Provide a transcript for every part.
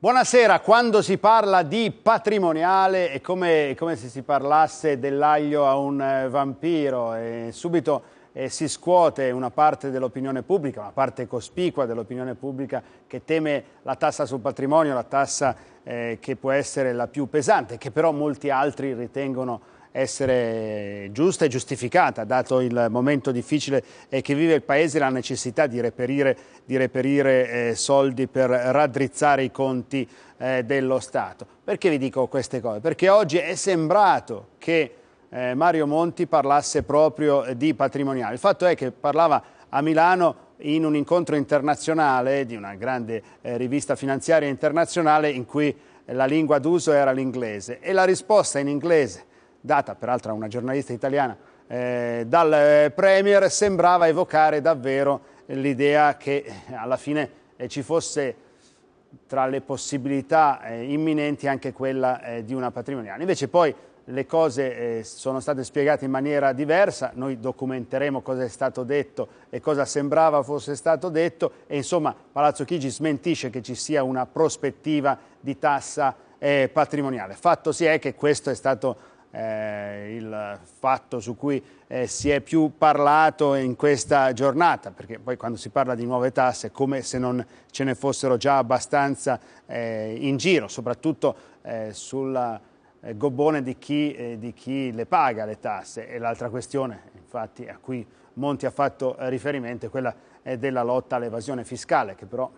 Buonasera, quando si parla di patrimoniale è come, è come se si parlasse dell'aglio a un eh, vampiro, e subito eh, si scuote una parte dell'opinione pubblica, una parte cospicua dell'opinione pubblica che teme la tassa sul patrimonio, la tassa eh, che può essere la più pesante, che però molti altri ritengono essere giusta e giustificata, dato il momento difficile che vive il Paese, la necessità di reperire, di reperire eh, soldi per raddrizzare i conti eh, dello Stato. Perché vi dico queste cose? Perché oggi è sembrato che eh, Mario Monti parlasse proprio di patrimoniale. Il fatto è che parlava a Milano in un incontro internazionale di una grande rivista finanziaria internazionale in cui la lingua d'uso era l'inglese e la risposta in inglese data peraltro a una giornalista italiana eh, dal eh, Premier, sembrava evocare davvero l'idea che eh, alla fine eh, ci fosse tra le possibilità imminenti anche quella di una patrimoniale. Invece poi le cose sono state spiegate in maniera diversa, noi documenteremo cosa è stato detto e cosa sembrava fosse stato detto e insomma Palazzo Chigi smentisce che ci sia una prospettiva di tassa patrimoniale. Fatto sì è che questo è stato eh, il fatto su cui eh, si è più parlato in questa giornata, perché poi quando si parla di nuove tasse è come se non ce ne fossero già abbastanza eh, in giro, soprattutto eh, sul eh, gobbone di chi, eh, di chi le paga le tasse. E l'altra questione, infatti, a cui Monti ha fatto riferimento è quella della lotta all'evasione fiscale, che però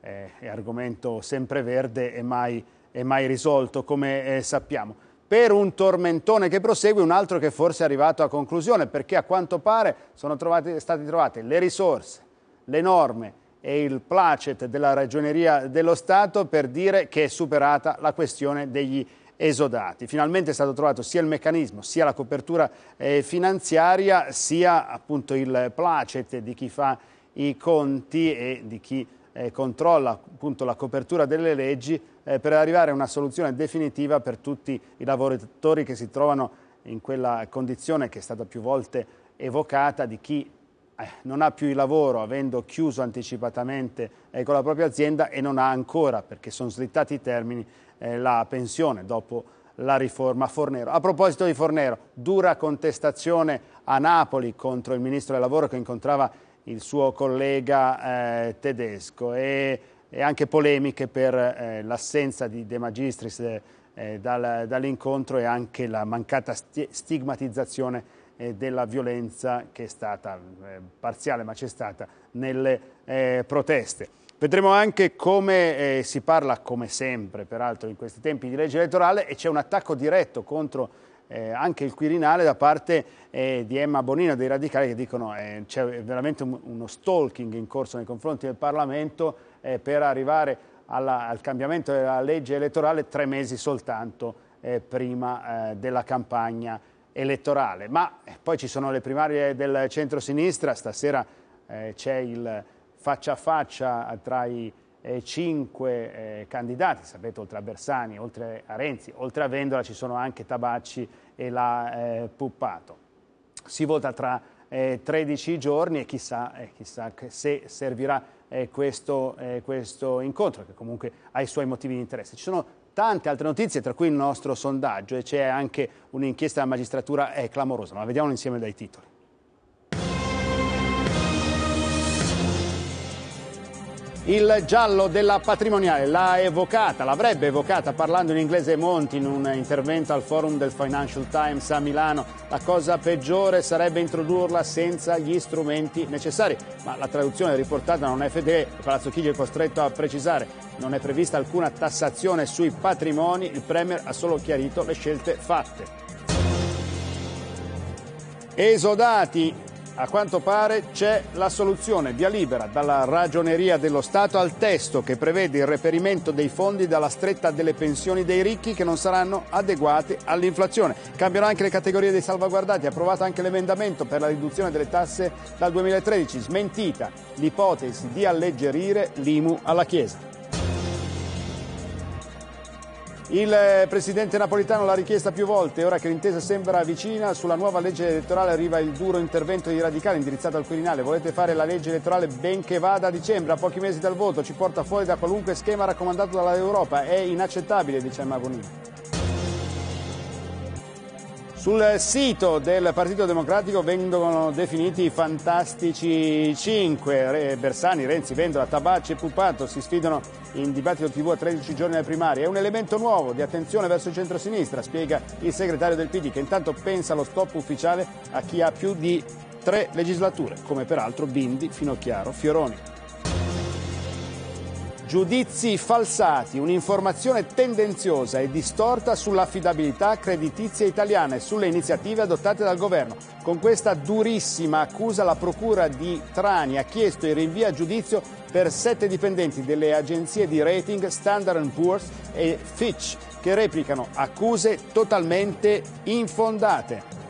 è argomento sempre verde e mai, e mai risolto, come sappiamo per un tormentone che prosegue, un altro che forse è arrivato a conclusione, perché a quanto pare sono trovate, state trovate le risorse, le norme e il placet della ragioneria dello Stato per dire che è superata la questione degli esodati. Finalmente è stato trovato sia il meccanismo, sia la copertura eh, finanziaria, sia appunto il placet di chi fa i conti e di chi eh, controlla appunto la copertura delle leggi eh, per arrivare a una soluzione definitiva per tutti i lavoratori che si trovano in quella condizione che è stata più volte evocata di chi eh, non ha più il lavoro avendo chiuso anticipatamente eh, con la propria azienda e non ha ancora, perché sono slittati i termini, eh, la pensione dopo la riforma Fornero. A proposito di Fornero, dura contestazione a Napoli contro il Ministro del Lavoro che incontrava il suo collega eh, tedesco e, e, anche polemiche per eh, l'assenza di De Magistris eh, dal, dall'incontro e anche la mancata sti stigmatizzazione eh, della violenza che è stata eh, parziale ma c'è stata nelle eh, proteste. Vedremo anche come si parla, come sempre peraltro in questi tempi, di legge elettorale e c'è un attacco diretto contro eh, anche il Quirinale da parte eh, di Emma Bonino dei radicali che dicono eh, c'è veramente un, uno stalking in corso nei confronti del Parlamento eh, per arrivare alla, al cambiamento della legge elettorale tre mesi soltanto eh, prima eh, della campagna elettorale. Ma eh, poi ci sono le primarie del centro-sinistra, stasera c'è il faccia a faccia tra i eh, cinque eh, candidati, sapete oltre a Bersani, oltre a Renzi, oltre a Vendola ci sono anche Tabacci e la eh, Puppato. Si vota tra 13 eh, giorni e chissà, eh, chissà se servirà eh, questo, questo, incontro che comunque ha i suoi motivi di interesse. Ci sono tante altre notizie, tra cui il nostro sondaggio e c'è anche un'inchiesta della magistratura clamorosa, ma vediamolo insieme dai titoli. Il giallo della patrimoniale l'ha evocata, l'avrebbe evocata parlando in inglese Monti in un intervento al forum del Financial Times a Milano. La cosa peggiore sarebbe introdurla senza gli strumenti necessari, ma la traduzione riportata non è fedele, Palazzo Chigi è costretto a precisare. Non è prevista alcuna tassazione sui patrimoni, il Premier ha solo chiarito le scelte fatte. Esodati a quanto pare c'è la soluzione via libera dalla ragioneria dello Stato al testo che prevede il reperimento dei fondi dalla stretta delle pensioni dei ricchi che non saranno adeguati all'inflazione. Cambiano anche le categorie dei salvaguardati, approvato anche l'emendamento per la riduzione delle tasse dal 2013, smentita l'ipotesi di alleggerire l'IMU alla Chiesa. Il eh, presidente napolitano l'ha richiesta più volte, ora che l'intesa sembra vicina, sulla nuova legge elettorale arriva il duro intervento di radicale indirizzato al Quirinale. Volete fare la legge elettorale benché vada a dicembre, a pochi mesi dal voto, ci porta fuori da qualunque schema raccomandato dall'Europa. È inaccettabile, dice Magonia. Sul sito del Partito Democratico vengono definiti i fantastici 5. Bersani, Renzi, Vendola, Tabacci e Pupato si sfidano in dibattito TV a 13 giorni alle primarie. È un elemento nuovo di attenzione verso il centro-sinistra, spiega il segretario del PD, che intanto pensa allo stop ufficiale a chi ha più di tre legislature, come peraltro Bindi, Finocchiaro, Fioroni. Giudizi falsati, un'informazione tendenziosa e distorta sull'affidabilità creditizia italiana e sulle iniziative adottate dal governo. Con questa durissima accusa la Procura di Trani ha chiesto il rinvio a giudizio per sette dipendenti delle agenzie di rating Standard Poor's e Fitch che replicano accuse totalmente infondate.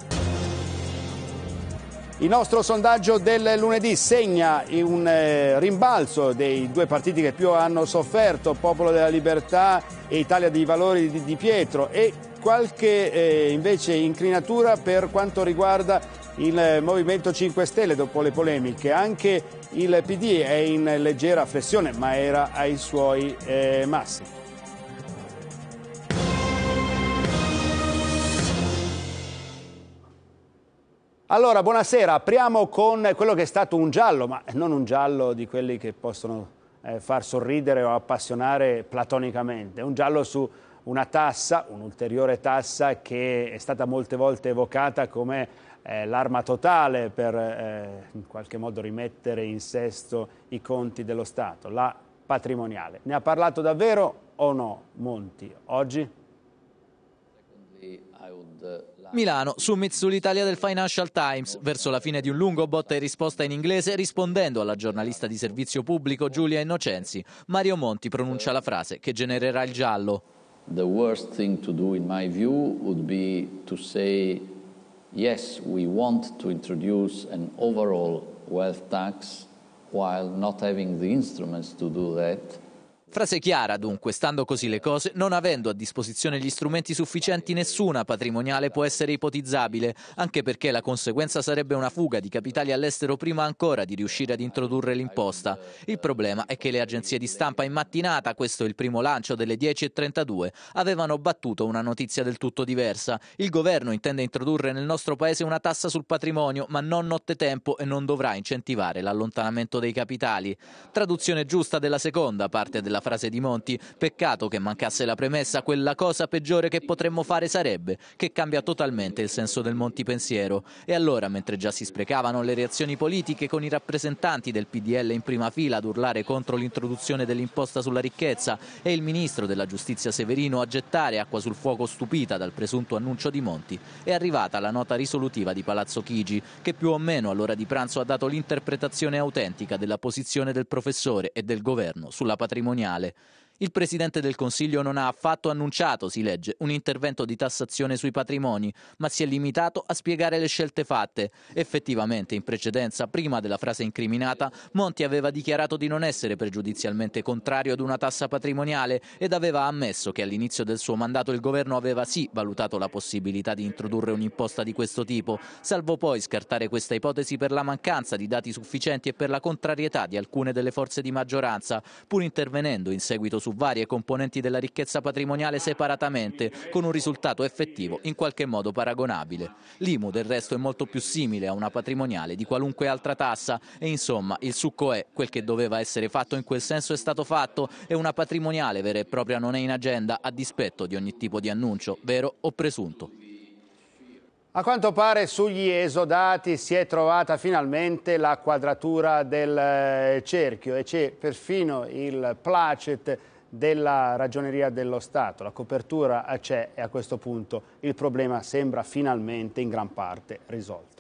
Il nostro sondaggio del lunedì segna un eh, rimbalzo dei due partiti che più hanno sofferto, Popolo della Libertà e Italia dei Valori di, Pietro e qualche eh, invece inclinatura per quanto riguarda il eh, Movimento 5 Stelle dopo le polemiche. Anche il PD è in leggera flessione ma era ai suoi massimi. Allora, buonasera, apriamo con quello che è stato un giallo, ma non un giallo di quelli che possono eh, far sorridere o appassionare platonicamente, un giallo su una tassa, un'ulteriore tassa che è stata molte volte evocata come eh, l'arma totale per eh, in qualche modo rimettere in sesto i conti dello Stato, la patrimoniale. Ne ha parlato davvero o no Monti oggi? Secondly, I would, uh... Milano, summit sull'Italia del Financial Times, verso la fine di un lungo botta e risposta in inglese, rispondendo alla giornalista di servizio pubblico Giulia Innocenzi, Mario Monti pronuncia la frase che genererà il giallo. The worst thing to do in my view would be to say yes, we want to introduce an overall wealth tax while not having the instruments to do that. Frase chiara dunque, stando così le cose, non avendo a disposizione gli strumenti sufficienti nessuna patrimoniale può essere ipotizzabile, anche perché la conseguenza sarebbe una fuga di capitali all'estero prima ancora di riuscire ad introdurre l'imposta. Il problema è che le agenzie di stampa in mattinata, questo è il primo lancio delle 10.32, avevano battuto una notizia del tutto diversa. Il governo intende introdurre nel nostro paese una tassa sul patrimonio, ma non nottetempo e non dovrà incentivare l'allontanamento dei capitali. Traduzione giusta della seconda parte della frase di Monti, peccato che mancasse la premessa, quella cosa peggiore che potremmo fare sarebbe, che cambia totalmente il senso del Monti pensiero. E allora, mentre già si sprecavano le reazioni politiche con i rappresentanti del PDL in prima fila ad urlare contro l'introduzione dell'imposta sulla ricchezza e il ministro della giustizia Severino a gettare acqua sul fuoco stupita dal presunto annuncio di Monti, è arrivata la nota risolutiva di Palazzo Chigi, che più o meno all'ora di pranzo ha dato l'interpretazione autentica della posizione del professore e del governo sulla patrimoniale geniale il Presidente del Consiglio non ha affatto annunciato, si legge, un intervento di tassazione sui patrimoni, ma si è limitato a spiegare le scelte fatte. Effettivamente, in precedenza, prima della frase incriminata, Monti aveva dichiarato di non essere pregiudizialmente contrario ad una tassa patrimoniale ed aveva ammesso che all'inizio del suo mandato il governo aveva sì valutato la possibilità di introdurre un'imposta di questo tipo, salvo poi scartare questa ipotesi per la mancanza di dati sufficienti e per la contrarietà di alcune delle forze di maggioranza, pur intervenendo in seguito su varie componenti della ricchezza patrimoniale separatamente, con un risultato effettivo in qualche modo paragonabile. L'IMU del resto è molto più simile a una patrimoniale di qualunque altra tassa e insomma il succo è quel che doveva essere fatto in quel senso è stato fatto e una patrimoniale vera e propria non è in agenda a dispetto di ogni tipo di annuncio, vero o presunto. A quanto pare sugli esodati si è trovata finalmente la quadratura del eh, cerchio e c'è perfino il placet della ragioneria dello Stato, la copertura c'è e a questo punto il problema sembra finalmente in gran parte risolto.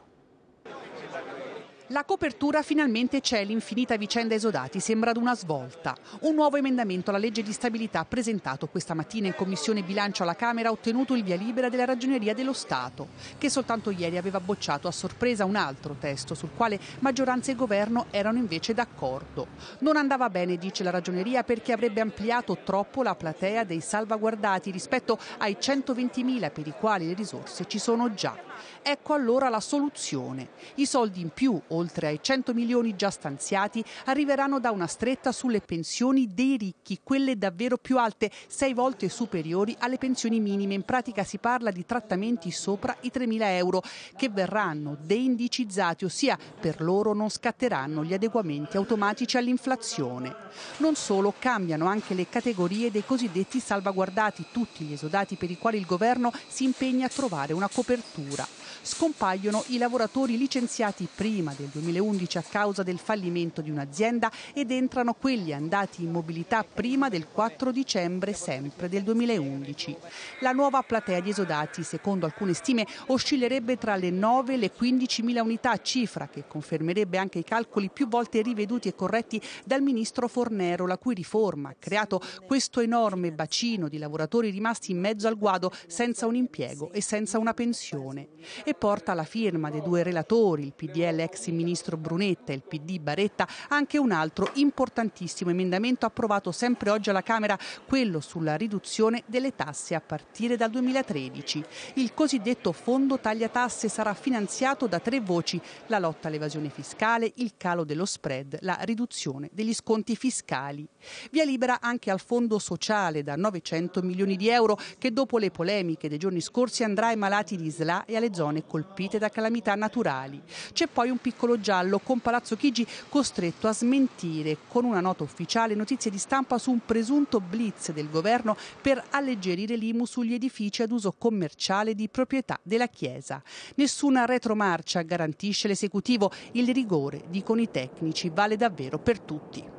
La copertura finalmente c'è, l'infinita vicenda esodati sembra ad una svolta. Un nuovo emendamento alla legge di stabilità presentato questa mattina in Commissione Bilancio alla Camera ha ottenuto il via libera della Ragioneria dello Stato, che soltanto ieri aveva bocciato a sorpresa un altro testo sul quale maggioranza e governo erano invece d'accordo. Non andava bene, dice la Ragioneria, perché avrebbe ampliato troppo la platea dei salvaguardati rispetto ai 120.000 per i quali le risorse ci sono già. Ecco allora la soluzione. I soldi in più o oltre ai 100 milioni già stanziati, arriveranno da una stretta sulle pensioni dei ricchi, quelle davvero più alte, sei volte superiori alle pensioni minime. In pratica si parla di trattamenti sopra i 3.000 euro che verranno deindicizzati, ossia per loro non scatteranno gli adeguamenti automatici all'inflazione. Non solo, cambiano anche le categorie dei cosiddetti salvaguardati, tutti gli esodati per i quali il governo si impegna a trovare una copertura. Scompaiono i lavoratori licenziati prima del del 2011 a causa del fallimento di un'azienda ed entrano quelli andati in mobilità prima del 4 dicembre sempre del 2011. La nuova platea di esodati, secondo alcune stime, oscillerebbe tra le 9 e le 15 mila unità, cifra che confermerebbe anche i calcoli più volte riveduti e corretti dal ministro Fornero, la cui riforma ha creato questo enorme bacino di lavoratori rimasti in mezzo al guado senza un impiego e senza una pensione. E porta la firma dei due relatori, il PDL ex ministro Brunetta e il PD Baretta anche un altro importantissimo emendamento approvato sempre oggi alla Camera, quello sulla riduzione delle tasse a partire dal 2013. Il cosiddetto fondo taglia tasse sarà finanziato da tre voci, la lotta all'evasione fiscale, il calo dello spread, la riduzione degli sconti fiscali. Via libera anche al fondo sociale da 900 milioni di euro che dopo le polemiche dei giorni scorsi andrà ai malati di SLA e alle zone colpite da calamità naturali. C'è poi un piccolo piccolo giallo con Palazzo Chigi costretto a smentire con una nota ufficiale notizie di stampa su un presunto blitz del governo per alleggerire l'IMU sugli edifici ad uso commerciale di proprietà della Chiesa. Nessuna retromarcia garantisce l'esecutivo, il rigore, dicono i tecnici, vale davvero per tutti.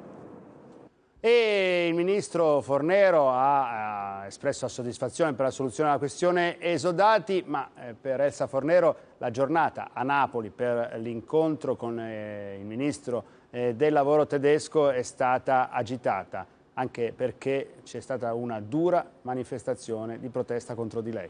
E il ministro Fornero ha, ha espresso soddisfazione per la soluzione della questione esodati, ma eh, per Elsa Fornero la giornata a Napoli per l'incontro con eh, il ministro eh, del lavoro tedesco è stata agitata, anche perché c'è stata una dura manifestazione di protesta contro di lei.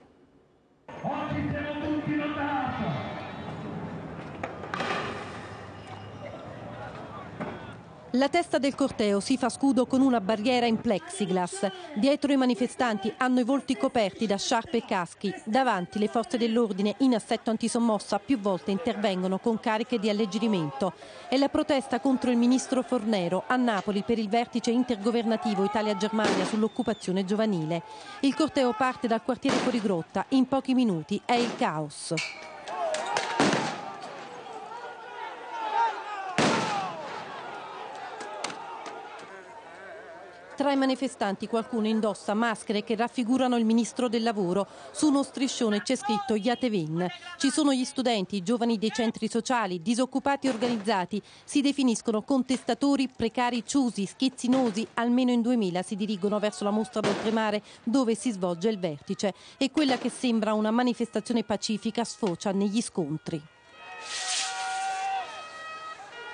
La testa del corteo si fa scudo con una barriera in plexiglass. Dietro i manifestanti hanno i volti coperti da sciarpe e caschi. Davanti le forze dell'ordine in assetto antisommossa più volte intervengono con cariche di alleggerimento. È la protesta contro il ministro Fornero a Napoli per il vertice intergovernativo Italia-Germania sull'occupazione giovanile. Il corteo parte dal quartiere Fuorigrotta. In pochi minuti è il caos. Tra i manifestanti qualcuno indossa maschere che raffigurano il ministro del lavoro. Su uno striscione c'è scritto Yatevin. Ci sono gli studenti, i giovani dei centri sociali, disoccupati organizzati. Si definiscono contestatori, precari ciusi, schizzinosi. Almeno in 2000 si dirigono verso la mostra d'oltremare dove si svolge il vertice. E quella che sembra una manifestazione pacifica sfocia negli scontri.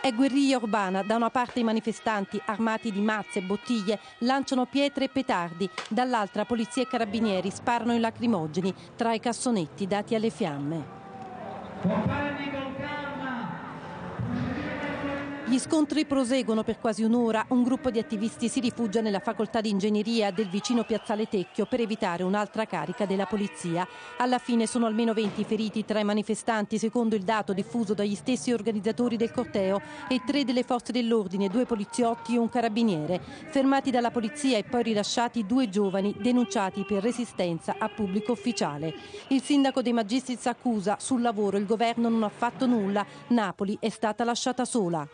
È guerriglia urbana. Da una parte i manifestanti, armati di mazze e bottiglie, lanciano pietre e petardi. Dall'altra polizia e carabinieri sparano i lacrimogeni tra i cassonetti dati alle fiamme. Gli scontri proseguono per quasi un'ora. Un gruppo di attivisti si rifugia nella facoltà di ingegneria del vicino Piazzale Tecchio per evitare un'altra carica della polizia. Alla fine sono almeno 20 feriti tra i manifestanti, secondo il dato diffuso dagli stessi organizzatori del corteo, e tre delle forze dell'ordine, due poliziotti e un carabiniere. Fermati dalla polizia e poi rilasciati due giovani denunciati per resistenza a pubblico ufficiale. Il sindaco dei Magistris accusa sul lavoro il governo non ha fatto nulla, Napoli è stata lasciata sola.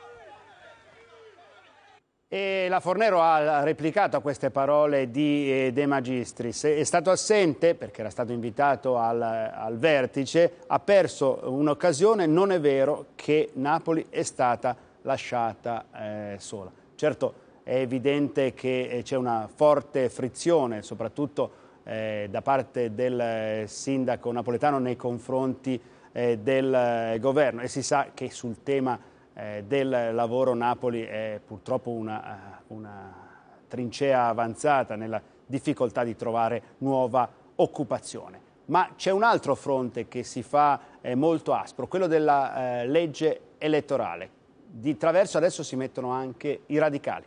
E la Fornero ha replicato a queste parole di eh, De Magistris, è stato assente perché era stato invitato al, al vertice, ha perso un'occasione, non è vero che Napoli è stata lasciata eh, sola. Certo è evidente che eh, c'è una forte frizione, soprattutto eh, da parte del eh, sindaco napoletano nei confronti eh, del governo e si sa che sul tema eh, del lavoro Napoli è purtroppo una, eh, una, trincea avanzata nella difficoltà di trovare nuova occupazione. Ma c'è un altro fronte che si fa eh, molto aspro, quello della legge elettorale. Di traverso adesso si mettono anche i radicali.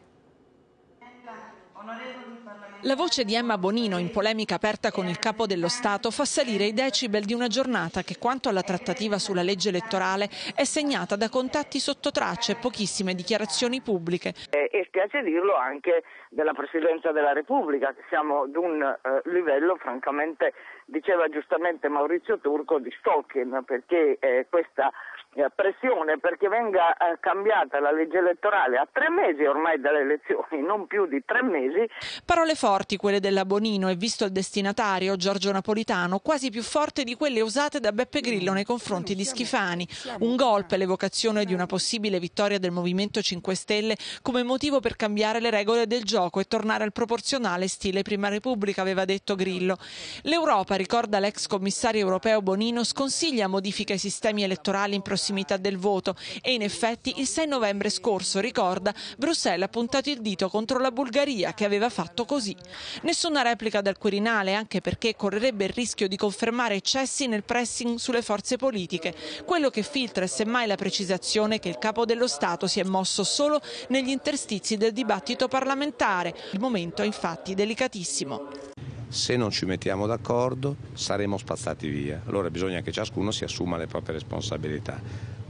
La voce di Emma Bonino in polemica aperta con il capo dello Stato fa salire i decibel di una giornata che quanto alla trattativa sulla legge elettorale è segnata da contatti sotto traccia e pochissime dichiarazioni pubbliche. E spiace dirlo anche della Presidenza della Repubblica, che siamo ad un eh, livello francamente, diceva giustamente Maurizio Turco, di Stolkin, perché eh, questa eh, pressione perché venga eh, cambiata la legge elettorale a tre mesi ormai dalle elezioni, non più di tre mesi. Parole forti quelle della Bonino e visto il destinatario Giorgio Napolitano, quasi più forte di quelle usate da Beppe Grillo nei confronti di Schifani. Un golpe l'evocazione di una possibile vittoria del Movimento 5 Stelle come motivo per cambiare le regole del gioco e tornare al proporzionale stile Prima Repubblica, aveva detto Grillo. L'Europa, ricorda l'ex commissario europeo Bonino, sconsiglia modifiche ai sistemi elettorali in prossimità prossimità del voto e in effetti il 6 novembre scorso, ricorda, Bruxelles ha puntato il dito contro la Bulgaria che aveva fatto così. Nessuna replica dal Quirinale anche perché correrebbe il rischio di confermare eccessi nel pressing sulle forze politiche. Quello che filtra è semmai la precisazione che il capo dello Stato si è mosso solo negli interstizi del dibattito parlamentare. Il momento è infatti delicatissimo. Se non ci mettiamo d'accordo saremo spazzati via. Allora bisogna che ciascuno si assuma le proprie responsabilità.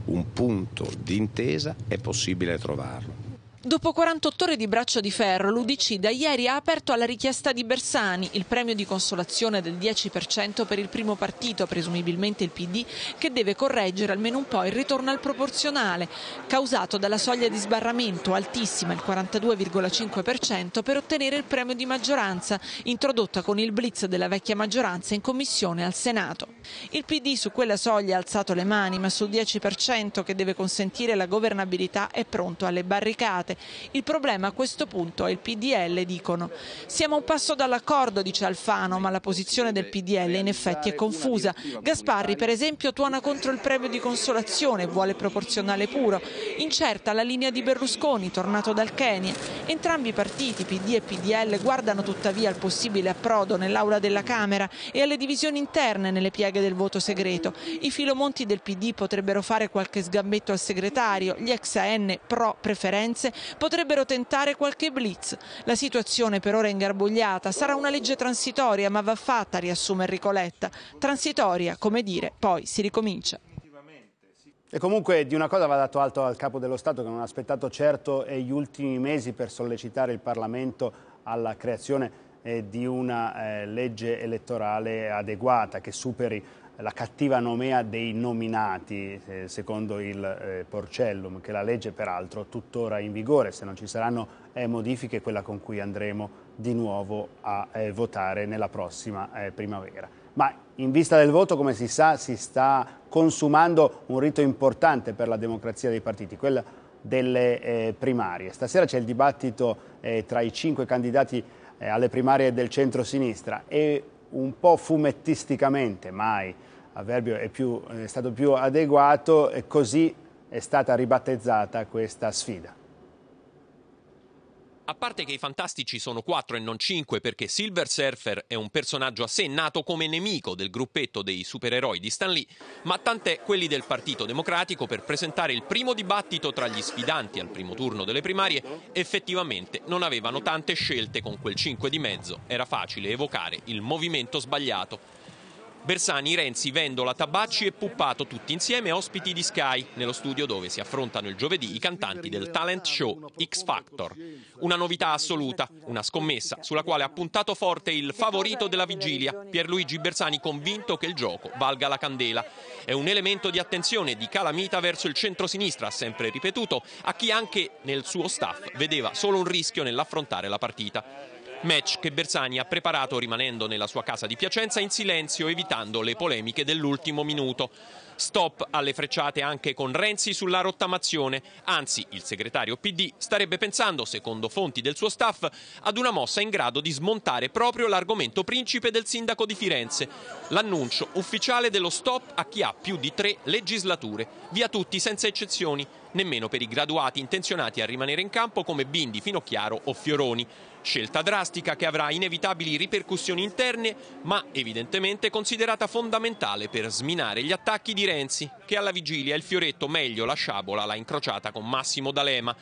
Un punto d'intesa è possibile trovarlo. Dopo 48 ore di braccio di ferro, l'Udc da ieri ha aperto alla richiesta di Bersani il premio di consolazione del 10% per il primo partito, presumibilmente il PD, che deve correggere almeno un po' il ritorno al proporzionale, causato dalla soglia di sbarramento altissima, il 42,5%, per ottenere il premio di maggioranza, introdotta con il blitz della vecchia maggioranza in commissione al Senato. Il PD su quella soglia ha alzato le mani, ma sul 10% che deve consentire la governabilità è pronto alle barricate parte. Il problema a questo punto è il PDL, dicono. Siamo un passo dall'accordo, dice Alfano, ma la posizione del PDL in effetti è confusa. Gasparri, per esempio, tuona contro il premio di consolazione, vuole proporzionale puro. Incerta la linea di Berlusconi, tornato dal Kenya. Entrambi i partiti, PD e PDL, guardano tuttavia al possibile approdo nell'aula della Camera e alle divisioni interne nelle pieghe del voto segreto. I filomonti del PD potrebbero fare qualche sgambetto al segretario, gli ex AN pro preferenze potrebbero tentare qualche blitz. La situazione per ora è ingarbugliata, sarà una legge transitoria ma va fatta, riassume Enrico Letta. Transitoria, come dire, poi si ricomincia. E comunque di una cosa va dato alto al Capo dello Stato che non ha aspettato certo gli ultimi mesi per sollecitare il Parlamento alla creazione eh, di una eh, legge elettorale adeguata che superi la cattiva nomea dei nominati, eh, secondo il eh, Porcellum, che la legge peraltro tuttora in vigore, se non ci saranno eh, modifiche, quella con cui andremo di nuovo a eh, votare nella prossima eh, primavera. Ma in vista del voto, come si sa, si sta consumando un rito importante per la democrazia dei partiti, quello delle primarie. Stasera c'è il dibattito tra i cinque candidati alle primarie del centro-sinistra e un po' fumettisticamente, mai avverbio è, più, è stato più adeguato e così è stata ribattezzata questa sfida. A parte che i fantastici sono quattro e non cinque perché Silver Surfer è un personaggio a sé nato come nemico del gruppetto dei supereroi di Stan Lee, ma tant'è quelli del Partito Democratico per presentare il primo dibattito tra gli sfidanti al primo turno delle primarie effettivamente non avevano tante scelte con quel cinque di mezzo, era facile evocare il movimento sbagliato Bersani, Renzi, Vendola, Tabacci e Puppato, tutti insieme ospiti di Sky, nello studio dove si affrontano il giovedì i cantanti del talent show X Factor. Una novità assoluta, una scommessa sulla quale ha puntato forte il favorito della vigilia, Pierluigi Bersani convinto che il gioco valga la candela. È un elemento di attenzione di calamita verso il centro-sinistra, centrosinistra, sempre ripetuto, a chi anche nel suo staff vedeva solo un rischio nell'affrontare la partita. Match che Bersani ha preparato rimanendo nella sua casa di Piacenza in silenzio, evitando le polemiche dell'ultimo minuto. Stop alle frecciate anche con Renzi sulla rottamazione. Anzi, il segretario PD starebbe pensando, secondo fonti del suo staff, ad una mossa in grado di smontare proprio l'argomento principe del sindaco di Firenze. L'annuncio ufficiale dello stop a chi ha più di tre legislature. Via tutti, senza eccezioni, nemmeno per i graduati intenzionati a rimanere in campo come Bindi, Finocchiaro o Fioroni. Scelta drastica che avrà inevitabili ripercussioni interne, ma evidentemente considerata fondamentale per sminare gli attacchi di Renzi, che alla vigilia il fioretto meglio la sciabola l'ha incrociata con Massimo D'Alema.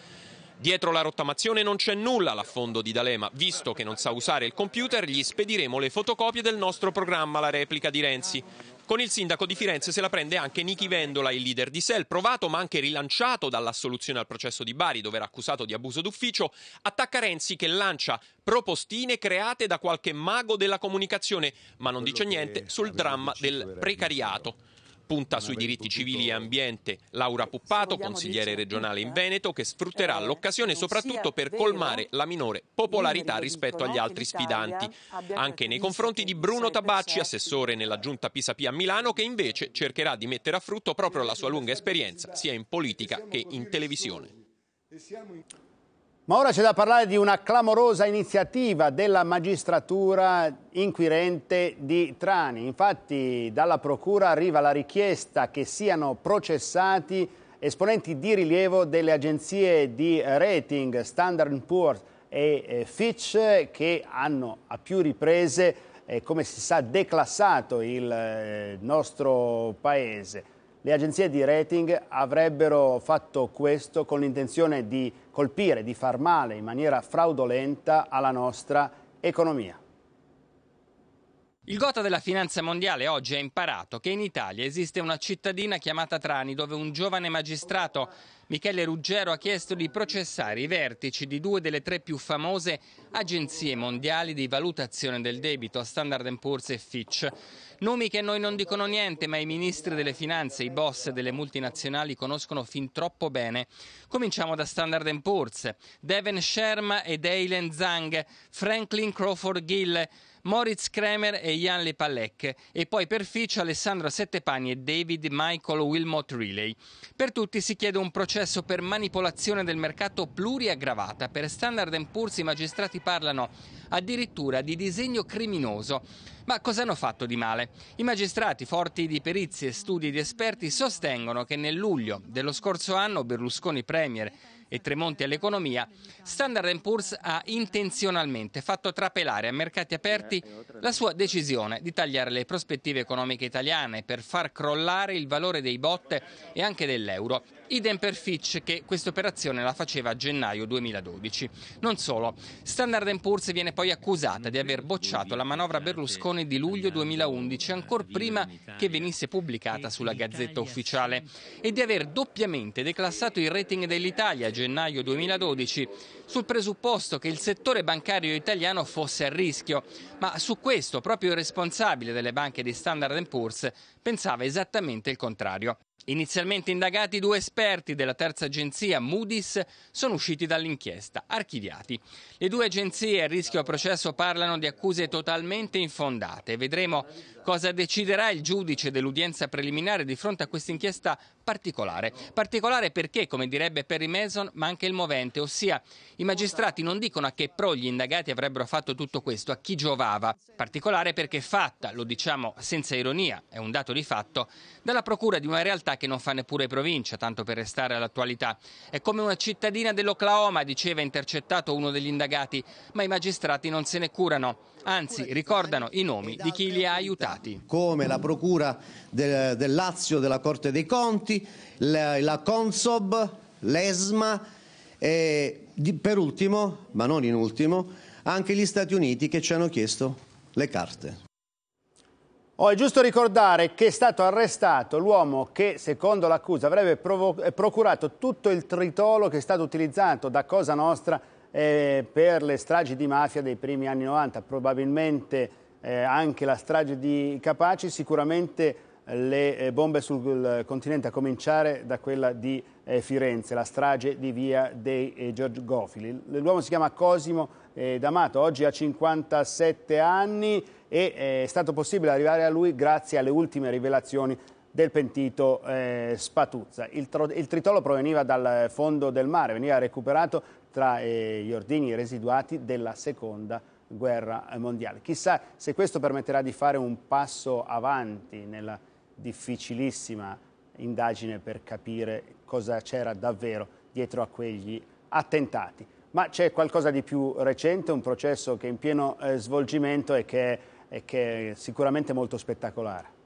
Dietro la rottamazione non c'è nulla l'affondo di D'Alema, visto che non sa usare il computer gli spediremo le fotocopie del nostro programma La replica di Renzi. Con il sindaco di Firenze se la prende anche Niki Vendola, il leader di SEL, provato ma anche rilanciato dall'assoluzione al processo di Bari, dove era accusato di abuso d'ufficio, attacca Renzi che lancia propostine create da qualche mago della comunicazione, ma non Quello dice niente sul dramma del precariato. Punta sui diritti civili e ambiente Laura Puppato, consigliere regionale in eh, Veneto, che sfrutterà eh, l'occasione soprattutto per colmare la minore popolarità rispetto agli altri sfidanti, anche nei confronti di Bruno Tabacci, assessore nella giunta Pisapia a Milano, che invece cercherà di mettere a frutto proprio la sua lunga esperienza sia in politica che in televisione. Ma ora c'è da parlare di una clamorosa iniziativa della magistratura inquirente di Trani. Infatti dalla Procura arriva la richiesta che siano processati esponenti di rilievo delle agenzie di rating Standard Poor's e eh, Fitch che hanno a più riprese, eh, come si sa, declassato il eh, nostro paese. Le agenzie di rating avrebbero fatto questo con l'intenzione di colpire, di far male in maniera fraudolenta alla nostra economia. Il gota della finanza mondiale oggi ha imparato che in Italia esiste una cittadina chiamata Trani dove un giovane magistrato, Michele Ruggero, ha chiesto di processare i vertici di due delle tre più famose agenzie mondiali di valutazione del debito, Standard Poor's e Fitch. Nomi che a noi non dicono niente, ma i ministri delle finanze, i boss delle multinazionali conoscono fin troppo bene. Cominciamo da Standard Poor's, Devin Sherma ed Eileen Zhang, Franklin Crawford Gill, Moritz Kremer e Jan Lepalec e poi per Fitch Alessandro Settepani e David Michael Wilmot Riley. Per tutti si chiede un processo per manipolazione del mercato pluriaggravata. Per Standard Poor's i magistrati parlano addirittura di disegno criminoso. Ma cosa hanno fatto di male? I magistrati, forti di perizie, studi di esperti, sostengono che nel luglio dello scorso anno Berlusconi Premier e Tremonti all'economia, Standard Poor's ha intenzionalmente fatto trapelare a mercati aperti la sua decisione di tagliare le prospettive economiche italiane per far crollare il valore dei bot e anche dell'euro idem per Fitch che questa operazione la faceva a gennaio 2012. Non solo, Standard Poor's viene poi accusata di aver bocciato la manovra Berlusconi di luglio 2011, ancora prima che venisse pubblicata sulla Gazzetta Ufficiale, e di aver doppiamente declassato il rating dell'Italia a gennaio 2012 sul presupposto che il settore bancario italiano fosse a rischio, ma su questo proprio il responsabile delle banche di Standard Poor's pensava esattamente il contrario. Inizialmente indagati due esperti della terza agenzia Moody's sono usciti dall'inchiesta, archiviati. Le due agenzie a rischio a processo parlano di accuse totalmente infondate. Vedremo Cosa deciderà il giudice dell'udienza preliminare di fronte a questa inchiesta particolare? Particolare perché, come direbbe Perry Mason, ma anche il movente, ossia i magistrati non dicono a che pro gli indagati avrebbero fatto tutto questo, a chi giovava. Particolare perché fatta, lo diciamo senza ironia, è un dato di fatto, dalla procura di una realtà che non fa neppure provincia, tanto per restare all'attualità. È come una cittadina dell'Oklahoma, diceva intercettato uno degli indagati, ma i magistrati non se ne curano anzi ricordano i nomi di chi li ha aiutati. Come la Procura del, del Lazio della Corte dei Conti, la, la Consob, l'ESMA e di, per ultimo, ma non in ultimo, anche gli Stati Uniti che ci hanno chiesto le carte. Oh, è giusto ricordare che è stato arrestato l'uomo che, secondo l'accusa, avrebbe eh, procurato tutto il tritolo che è stato utilizzato da Cosa Nostra eh, per le stragi di mafia dei primi anni 90, probabilmente eh, anche la strage di Capaci, sicuramente eh, le eh, bombe sul continente, a cominciare da quella di eh, Firenze, la strage di via dei Giorgofili. L'uomo si chiama Cosimo D'Amato, oggi ha 57 anni e è stato possibile arrivare a lui grazie alle ultime rivelazioni del pentito eh, Spatuzza. Il, il, tritolo proveniva dal fondo del mare, veniva recuperato tra eh, gli ordini residuati della seconda guerra mondiale. Chissà se questo permetterà di fare un passo avanti nella difficilissima indagine per capire cosa c'era davvero dietro a quegli attentati. Ma c'è qualcosa di più recente, un processo che è in pieno eh, svolgimento e che, e che è sicuramente molto spettacolare.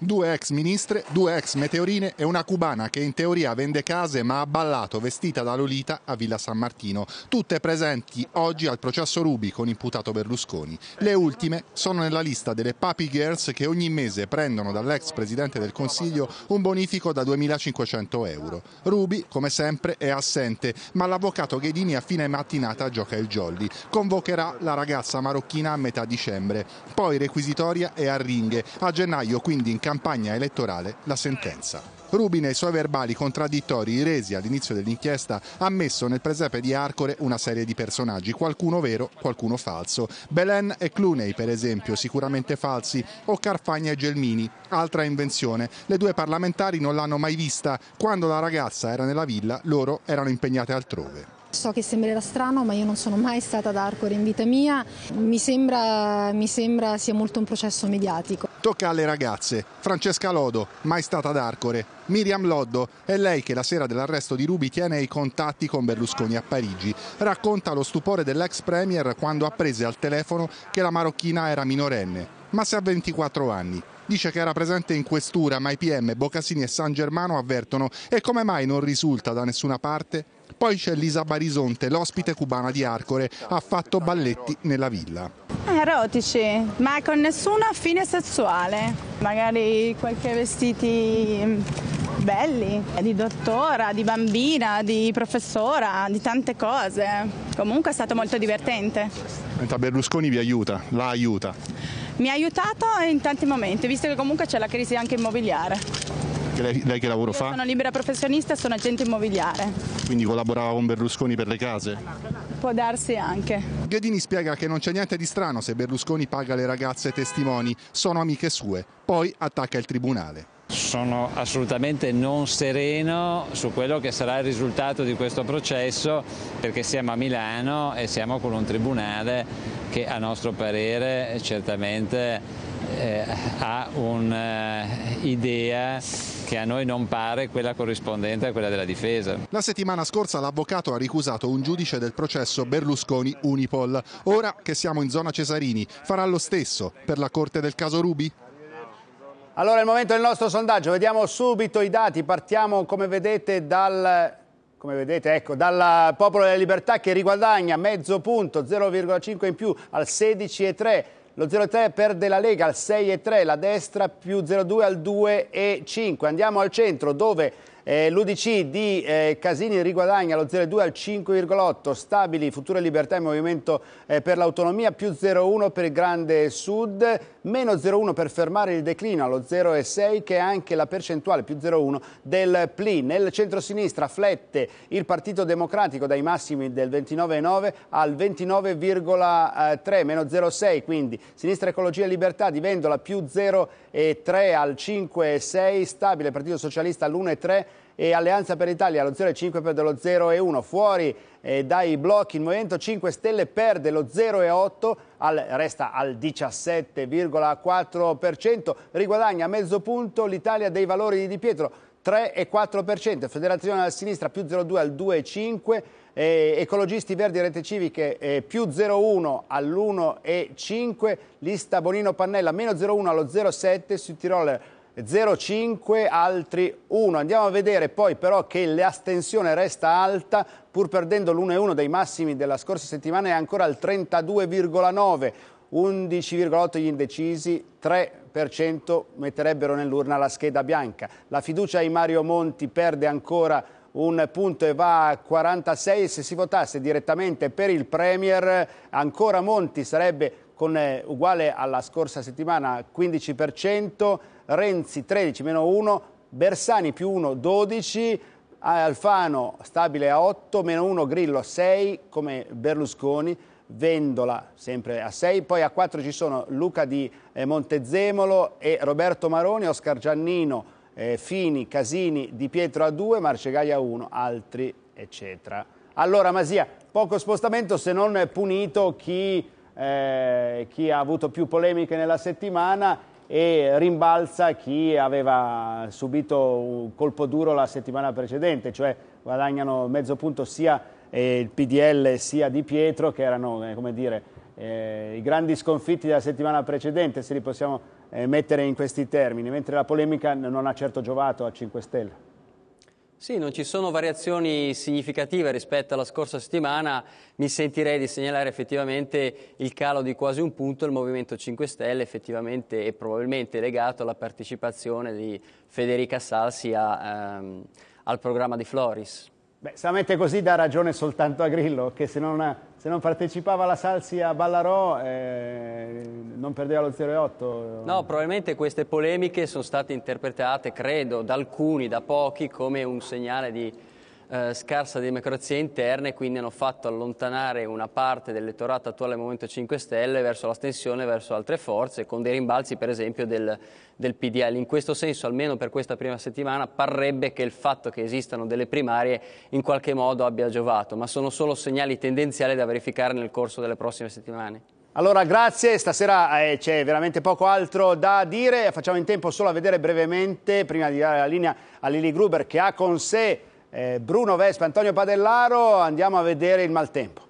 Due ex ministre, due ex meteorine e una cubana che in teoria vende case ma ha ballato vestita da Lolita a Villa San Martino, tutte presenti oggi al processo Rubi con imputato Berlusconi. Le ultime sono nella lista delle papi girls che ogni mese prendono dall'ex presidente del Consiglio un bonifico da 2.500 euro. Rubi, come sempre, è assente, ma l'avvocato Ghedini a fine mattinata gioca il jolly. Convocherà la ragazza marocchina a metà dicembre, poi requisitoria e arringhe. A gennaio quindi in campagna elettorale la sentenza. Rubin e i suoi verbali contraddittori resi all'inizio dell'inchiesta ha messo nel presepe di Arcore una serie di personaggi, qualcuno vero, qualcuno falso. Belen e Clooney, per esempio, sicuramente falsi, o Carfagna e Gelmini, altra invenzione. Le due parlamentari non l'hanno mai vista. Quando la ragazza era nella villa, loro erano impegnate altrove. So che sembrerà strano, ma io non sono mai stata ad Arcore in vita mia. Mi sembra, mi sembra sia molto un processo mediatico. Tocca alle ragazze. Francesca Lodo, mai stata ad Arcore. Miriam Loddo, è lei che la sera dell'arresto di Rubi tiene i contatti con Berlusconi a Parigi. Racconta lo stupore dell'ex premier quando apprese al telefono che la marocchina era minorenne, ma se ha 24 anni. Dice che era presente in questura, ma i PM, Bocasini e San Germano avvertono e come mai non risulta da nessuna parte poi c'è Lisa Barisonte, l'ospite cubana di Arcore, ha fatto balletti nella villa. Erotici, ma con nessuna fine sessuale. Magari qualche vestiti belli, di dottora, di bambina, di professora, di tante cose. Comunque è stato molto divertente. Senta, Berlusconi vi aiuta, la aiuta. Mi ha aiutato in tanti momenti, visto che comunque c'è la crisi anche immobiliare. Perché lei, lei che lavoro Io fa? Sono libera professionista e sono agente immobiliare. Quindi collaborava con Berlusconi per le case? Può darsi anche. Ghedini spiega che non c'è niente di strano se Berlusconi paga le ragazze testimoni, sono amiche sue. Poi attacca il tribunale. Sono assolutamente non sereno su quello che sarà il risultato di questo processo perché siamo a Milano e siamo con un tribunale che a nostro parere certamente eh, ha un'idea che a noi non pare quella corrispondente a quella della difesa. La settimana scorsa l'avvocato ha ricusato un giudice del processo Berlusconi Unipol. Ora che siamo in zona Cesarini, farà lo stesso per la Corte del caso Rubi? Allora è il momento del nostro sondaggio, vediamo subito i dati, partiamo come vedete dal come vedete, ecco, dal Popolo della Libertà che riguadagna mezzo punto, 0,5 in più al 16,3 lo 0-3 perde la Lega al 6-3, la destra più 0-2 al 2-5. Andiamo al centro dove eh, L'UDC di eh, Casini riguadagna lo 0,2 al 5,8, stabili Future Libertà e Movimento eh, per l'Autonomia, più 0,1 per il Grande Sud, meno 0,1 per fermare il declino allo 0,6 che è anche la percentuale più 0,1 del PLI. Nel centro-sinistra flette il Partito Democratico dai massimi del 29,9 al 29,3, eh, meno 0,6, quindi Sinistra Ecologia e Libertà di Vendola più 0,1 e 3 al 5,6, stabile Partito Socialista all'1,3 e Alleanza per l'Italia allo 0,5 perde lo 0,1, fuori eh, dai blocchi il Movimento 5 Stelle perde lo 0,8, al, resta al 17,4%, riguadagna mezzo punto l'Italia dei valori di Di Pietro 3,4%, Federazione alla sinistra più 0,2 al 2,5%, eh, Ecologisti Verdi Rete Civiche eh, più 0,1 all'1,5, lista Bonino Pannella meno 0,1 allo 0,7, su Tirol 0,5, altri 1. Andiamo a vedere poi però che l'astensione resta alta, pur perdendo l'1,1 dei massimi della scorsa settimana è ancora al 32,9, 11,8 gli indecisi, 3% metterebbero nell'urna la scheda bianca. La fiducia in Mario Monti perde ancora un punto e va a 46. Se si votasse direttamente per il Premier, ancora Monti sarebbe con, eh, uguale alla scorsa settimana 15%, Renzi 13 meno 1, Bersani più 1 12, Alfano stabile a 8 meno 1, Grillo a 6 come Berlusconi. Vendola sempre a 6, poi a 4 ci sono Luca di eh, Montezemolo e Roberto Maroni, Oscar Giannino, eh, Fini, Casini, Di Pietro a 2, Marcegaia a 1, altri eccetera. Allora Masia, poco spostamento se non punito chi, eh, chi ha avuto più polemiche nella settimana e rimbalza chi aveva subito un colpo duro la settimana precedente, cioè guadagnano mezzo punto sia eh, il PDL sia Di Pietro che erano, eh, come dire, eh, i grandi sconfitti della settimana precedente, se li possiamo eh, mettere in questi termini, mentre la polemica non ha certo giovato a 5 Stelle. Sì, non ci sono variazioni significative rispetto alla scorsa settimana, mi sentirei di segnalare effettivamente il calo di quasi un punto, il Movimento 5 Stelle effettivamente e probabilmente legato alla partecipazione di Federica Salsi a, ehm, al programma di Floris. Beh, se la mette così dà ragione soltanto a Grillo, che se non ha se non partecipava alla Salsi a Ballarò eh, non perdeva lo 0,8. No, probabilmente queste polemiche sono state interpretate, credo, da alcuni, da pochi, come un segnale di eh, scarsa democrazia interna e quindi hanno fatto allontanare una parte dell'elettorato attuale del Movimento 5 Stelle verso l'astensione, verso altre forze, con dei rimbalzi per esempio del, del PDL. In questo senso, almeno per questa prima settimana, parrebbe che il fatto che esistano delle primarie in qualche modo abbia giovato, ma sono solo segnali tendenziali da verificare nel corso delle prossime settimane. Allora grazie, stasera eh, c'è veramente poco altro da dire, facciamo in tempo solo a vedere brevemente, prima di dare la linea a Lili Gruber che ha con sé eh, Bruno Vespa, Antonio Padellaro, andiamo a vedere il maltempo.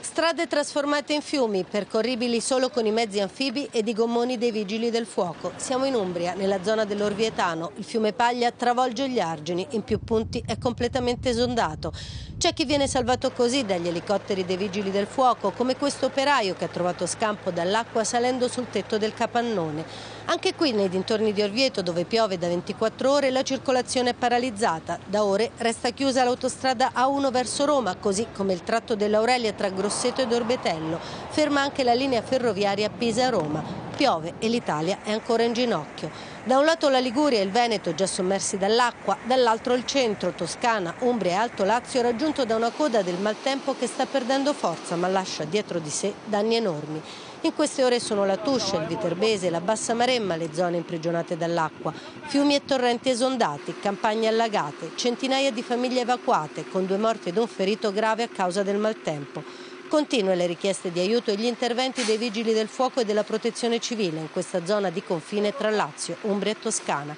Strade trasformate in fiumi, percorribili solo con i mezzi anfibi ed i gommoni dei vigili del fuoco. Siamo in Umbria, nella zona dell'Orvietano. Il fiume Paglia travolge gli argini, in più punti è completamente esondato. C'è chi viene salvato così dagli elicotteri dei vigili del fuoco, come questo operaio che ha trovato scampo dall'acqua salendo sul tetto del capannone. Anche qui nei dintorni di Orvieto, dove piove da 24 ore, la circolazione è paralizzata. Da ore resta chiusa l'autostrada A1 verso Roma, così come il tratto dell'Aurelia tra Grosseto ed Orbetello. Ferma anche la linea ferroviaria Pisa-Roma piove e l'Italia è ancora in ginocchio. Da un lato la Liguria e il Veneto già sommersi dall'acqua, dall'altro il centro, Toscana, Umbria e Alto Lazio raggiunto da una coda del maltempo che sta perdendo forza ma lascia dietro di sé danni enormi. In queste ore sono la Tuscia, il Viterbese, la Bassa Maremma le zone imprigionate dall'acqua, fiumi e torrenti esondati, campagne allagate, centinaia di famiglie evacuate con due morti ed un ferito grave a causa del maltempo. Continue le richieste di aiuto e gli interventi dei vigili del fuoco e della protezione civile in questa zona di confine tra Lazio, Umbria e Toscana.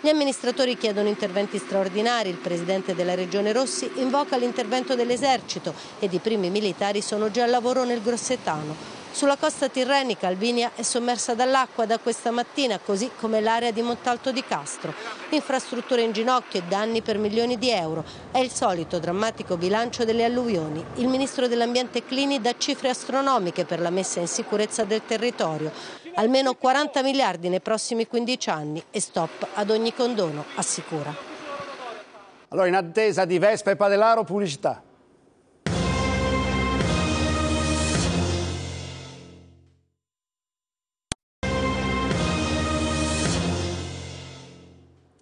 Gli amministratori chiedono interventi straordinari, il presidente della Regione Rossi invoca l'intervento dell'esercito ed i primi militari sono già al lavoro nel Grossetano. Sulla costa tirrenica Albinia è sommersa dall'acqua da questa mattina, così come l'area di Montalto di Castro. Infrastrutture in ginocchio e danni per milioni di euro. È il solito drammatico bilancio delle alluvioni. Il ministro dell'Ambiente Clini dà cifre astronomiche per la messa in sicurezza del territorio. Almeno 40 miliardi nei prossimi 15 anni e stop ad ogni condono, assicura. Allora, in attesa di Vespa e Padelaro, pubblicità.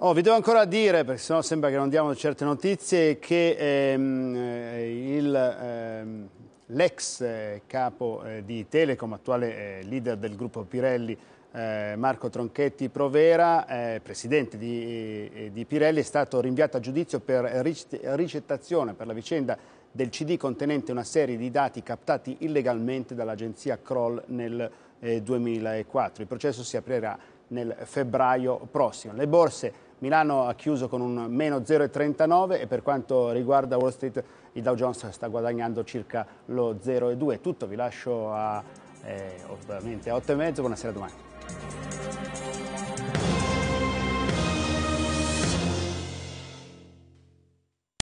Oh, vi devo ancora dire, perché sennò sembra che non diamo certe notizie, che ehm, eh, ehm l'ex ehm, eh, capo eh, di Telecom, attuale eh, leader del gruppo Pirelli, eh, Marco Tronchetti Provera, eh, presidente di, di, Pirelli, è stato rinviato a giudizio per ricettazione per la vicenda del CD contenente una serie di dati captati illegalmente dall'agenzia Kroll nel 2004. Il processo si aprirà nel febbraio prossimo. Le borse Milano ha chiuso con un meno 0,39 e per quanto riguarda Wall Street il Dow Jones sta guadagnando circa lo 0,2. Tutto, vi lascio a, eh, ovviamente a 8 e mezzo, buonasera domani.